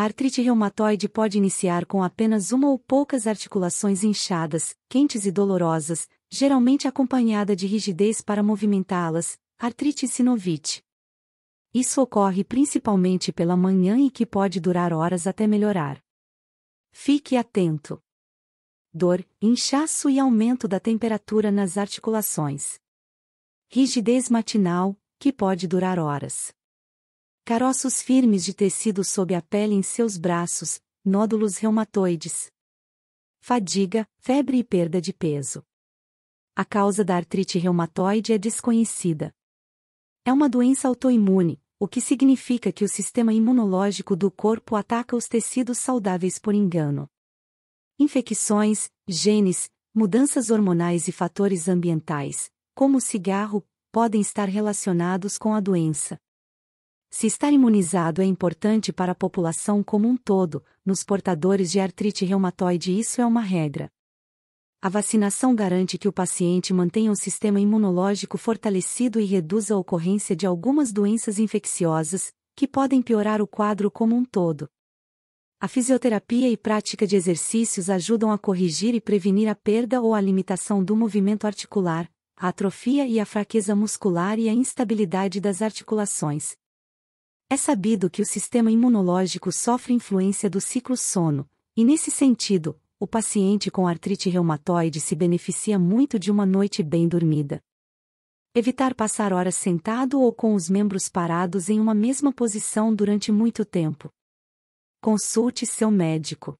A artrite reumatoide pode iniciar com apenas uma ou poucas articulações inchadas, quentes e dolorosas, geralmente acompanhada de rigidez para movimentá-las, artrite sinovite. Isso ocorre principalmente pela manhã e que pode durar horas até melhorar. Fique atento. Dor, inchaço e aumento da temperatura nas articulações. Rigidez matinal, que pode durar horas. Caroços firmes de tecido sob a pele em seus braços, nódulos reumatoides. Fadiga, febre e perda de peso. A causa da artrite reumatoide é desconhecida. É uma doença autoimune, o que significa que o sistema imunológico do corpo ataca os tecidos saudáveis por engano. Infecções, genes, mudanças hormonais e fatores ambientais, como o cigarro, podem estar relacionados com a doença. Se estar imunizado é importante para a população como um todo, nos portadores de artrite reumatoide isso é uma regra. A vacinação garante que o paciente mantenha o sistema imunológico fortalecido e reduza a ocorrência de algumas doenças infecciosas, que podem piorar o quadro como um todo. A fisioterapia e prática de exercícios ajudam a corrigir e prevenir a perda ou a limitação do movimento articular, a atrofia e a fraqueza muscular e a instabilidade das articulações, é sabido que o sistema imunológico sofre influência do ciclo sono, e nesse sentido, o paciente com artrite reumatoide se beneficia muito de uma noite bem dormida. Evitar passar horas sentado ou com os membros parados em uma mesma posição durante muito tempo. Consulte seu médico.